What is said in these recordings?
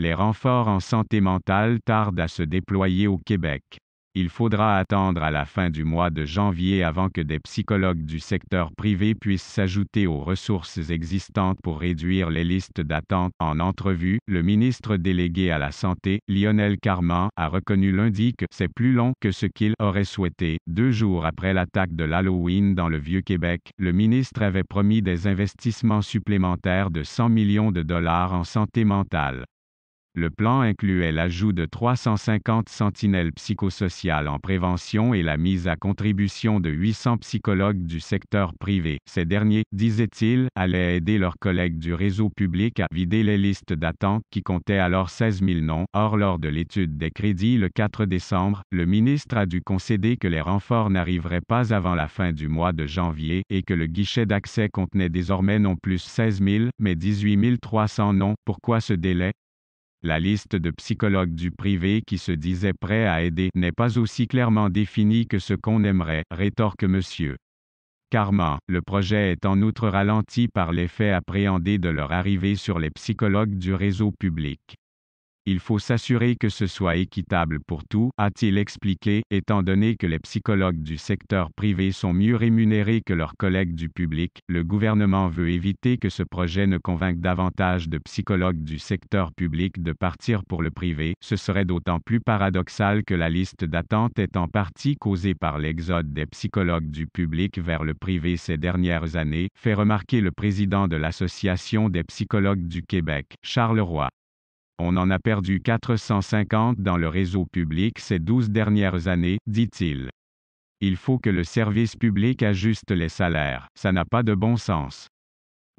Les renforts en santé mentale tardent à se déployer au Québec. Il faudra attendre à la fin du mois de janvier avant que des psychologues du secteur privé puissent s'ajouter aux ressources existantes pour réduire les listes d'attente. En entrevue, le ministre délégué à la Santé, Lionel Carman, a reconnu lundi que c'est plus long que ce qu'il aurait souhaité. Deux jours après l'attaque de l'Halloween dans le Vieux-Québec, le ministre avait promis des investissements supplémentaires de 100 millions de dollars en santé mentale. Le plan incluait l'ajout de 350 sentinelles psychosociales en prévention et la mise à contribution de 800 psychologues du secteur privé. Ces derniers, disait-il, allaient aider leurs collègues du réseau public à vider les listes d'attente qui comptaient alors 16 000 noms. Or, lors de l'étude des crédits le 4 décembre, le ministre a dû concéder que les renforts n'arriveraient pas avant la fin du mois de janvier et que le guichet d'accès contenait désormais non plus 16 000, mais 18 300 noms. Pourquoi ce délai? La liste de psychologues du privé qui se disaient prêts à aider n'est pas aussi clairement définie que ce qu'on aimerait, rétorque M. Carman. Le projet est en outre ralenti par l'effet appréhendé de leur arrivée sur les psychologues du réseau public. Il faut s'assurer que ce soit équitable pour tout, a-t-il expliqué, étant donné que les psychologues du secteur privé sont mieux rémunérés que leurs collègues du public, le gouvernement veut éviter que ce projet ne convainque davantage de psychologues du secteur public de partir pour le privé, ce serait d'autant plus paradoxal que la liste d'attente est en partie causée par l'exode des psychologues du public vers le privé ces dernières années, fait remarquer le président de l'Association des psychologues du Québec, Charles Roy. On en a perdu 450 dans le réseau public ces 12 dernières années, dit-il. Il faut que le service public ajuste les salaires, ça n'a pas de bon sens.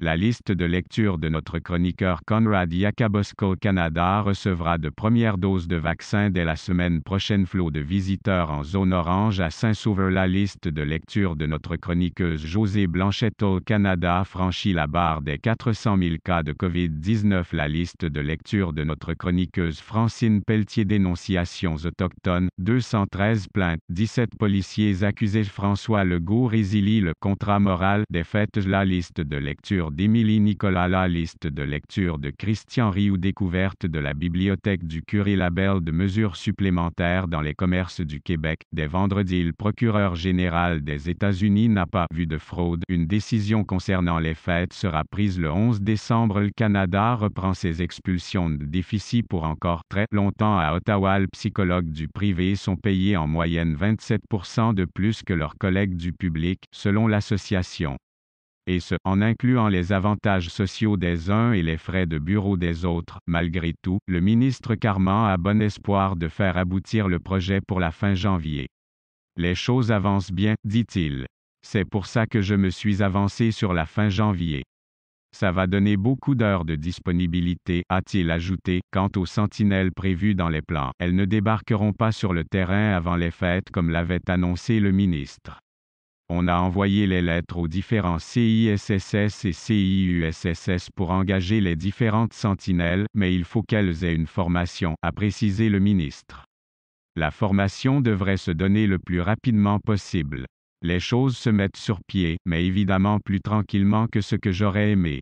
La liste de lecture de notre chroniqueur Conrad Yakabosco Canada recevra de premières doses de vaccin dès la semaine prochaine. Flot de visiteurs en zone orange à Saint-Sauveur. La liste de lecture de notre chroniqueuse José Blanchetto Canada franchit la barre des 400 000 cas de COVID-19. La liste de lecture de notre chroniqueuse Francine Pelletier Dénonciations autochtones, 213 plaintes, 17 policiers accusés François Legault résilie le contrat moral Défaite. La liste de lecture d'Émilie Nicolas La liste de lecture de Christian Rioux Découverte de la bibliothèque du Curie Label de mesures supplémentaires dans les commerces du Québec. Dès vendredi le procureur général des États-Unis n'a pas vu de fraude. Une décision concernant les fêtes sera prise le 11 décembre. Le Canada reprend ses expulsions de déficit pour encore très longtemps à Ottawa. Les psychologues du privé sont payés en moyenne 27% de plus que leurs collègues du public, selon l'association et ce, en incluant les avantages sociaux des uns et les frais de bureau des autres. Malgré tout, le ministre Carman a bon espoir de faire aboutir le projet pour la fin janvier. Les choses avancent bien, dit-il. C'est pour ça que je me suis avancé sur la fin janvier. Ça va donner beaucoup d'heures de disponibilité, a-t-il ajouté. Quant aux sentinelles prévues dans les plans, elles ne débarqueront pas sur le terrain avant les fêtes comme l'avait annoncé le ministre. On a envoyé les lettres aux différents CISSS et CIUSSS pour engager les différentes sentinelles, mais il faut qu'elles aient une formation, a précisé le ministre. La formation devrait se donner le plus rapidement possible. Les choses se mettent sur pied, mais évidemment plus tranquillement que ce que j'aurais aimé.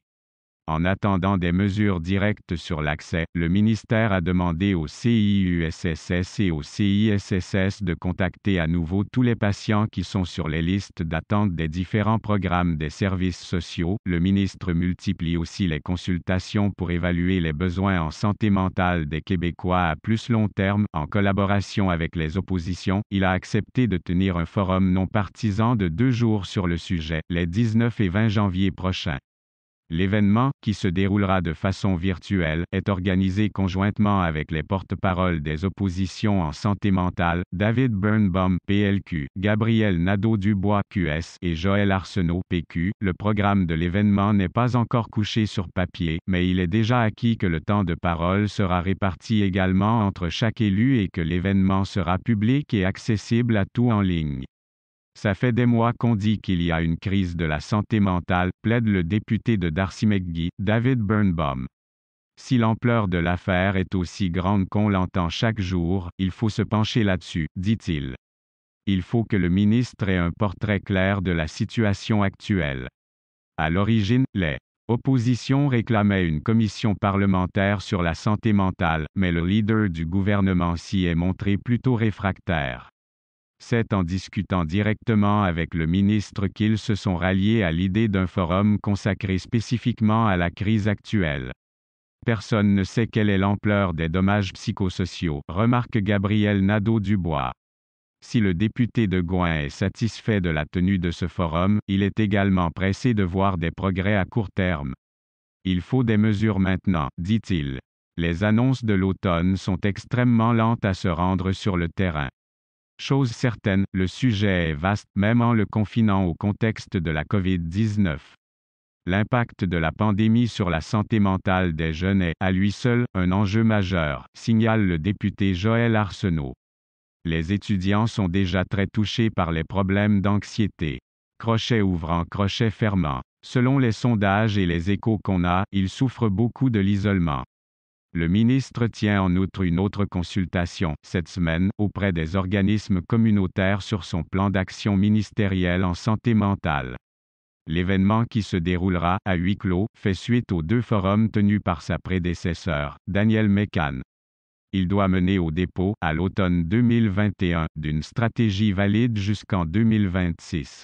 En attendant des mesures directes sur l'accès, le ministère a demandé au CIUSSS et au CISSS de contacter à nouveau tous les patients qui sont sur les listes d'attente des différents programmes des services sociaux. Le ministre multiplie aussi les consultations pour évaluer les besoins en santé mentale des Québécois à plus long terme. En collaboration avec les oppositions, il a accepté de tenir un forum non partisan de deux jours sur le sujet, les 19 et 20 janvier prochains. L'événement, qui se déroulera de façon virtuelle, est organisé conjointement avec les porte-paroles des oppositions en santé mentale, David Birnbaum, PLQ, Gabriel Nadeau-Dubois, QS, et Joël Arsenault, PQ. Le programme de l'événement n'est pas encore couché sur papier, mais il est déjà acquis que le temps de parole sera réparti également entre chaque élu et que l'événement sera public et accessible à tout en ligne. Ça fait des mois qu'on dit qu'il y a une crise de la santé mentale, plaide le député de Darcy McGee, David Burnbaum. Si l'ampleur de l'affaire est aussi grande qu'on l'entend chaque jour, il faut se pencher là-dessus, dit-il. Il faut que le ministre ait un portrait clair de la situation actuelle. À l'origine, les oppositions réclamaient une commission parlementaire sur la santé mentale, mais le leader du gouvernement s'y est montré plutôt réfractaire. C'est en discutant directement avec le ministre qu'ils se sont ralliés à l'idée d'un forum consacré spécifiquement à la crise actuelle. Personne ne sait quelle est l'ampleur des dommages psychosociaux, remarque Gabriel Nadeau-Dubois. Si le député de Gouin est satisfait de la tenue de ce forum, il est également pressé de voir des progrès à court terme. Il faut des mesures maintenant, dit-il. Les annonces de l'automne sont extrêmement lentes à se rendre sur le terrain. Chose certaine, le sujet est vaste même en le confinant au contexte de la COVID-19. L'impact de la pandémie sur la santé mentale des jeunes est, à lui seul, un enjeu majeur, signale le député Joël Arsenault. Les étudiants sont déjà très touchés par les problèmes d'anxiété. Crochet ouvrant, crochet fermant. Selon les sondages et les échos qu'on a, ils souffrent beaucoup de l'isolement. Le ministre tient en outre une autre consultation, cette semaine, auprès des organismes communautaires sur son plan d'action ministériel en santé mentale. L'événement qui se déroulera, à huis clos, fait suite aux deux forums tenus par sa prédécesseur, Daniel Mécan. Il doit mener au dépôt, à l'automne 2021, d'une stratégie valide jusqu'en 2026.